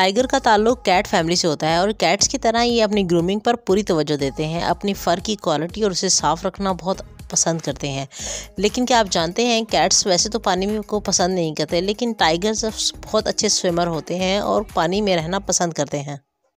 tiger का ताल्लुक cat family से होता है और कैट्स की तरह ये अपनी ग्रूमिंग पर पूरी तवज्जो देते हैं अपनी फ़र की क्वालिटी और उसे साफ़ रखना बहुत पसंद करते हैं लेकिन क्या आप जानते हैं कैट्स वैसे तो पानी में को पसंद नहीं करते लेकिन टाइगर्स बहुत अच्छे स्विमर होते हैं और पानी में रहना पसंद करते हैं